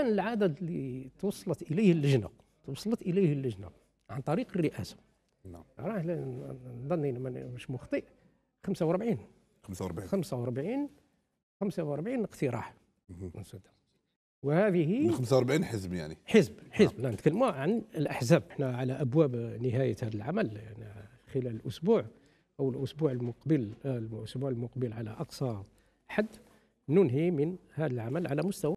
الآن العدد اللي توصلت إليه اللجنة توصلت إليه اللجنة عن طريق الرئاسة نعم راه ظني مش مخطئ 45 45 45 45 اقتراح نعم، وهذه من 45 حزب يعني حزب نعم. حزب نعم. نتكلموا عن الاحزاب احنا على ابواب نهايه هذا العمل يعني خلال الاسبوع او الاسبوع المقبل الاسبوع المقبل على اقصى حد ننهي من هذا العمل على مستوى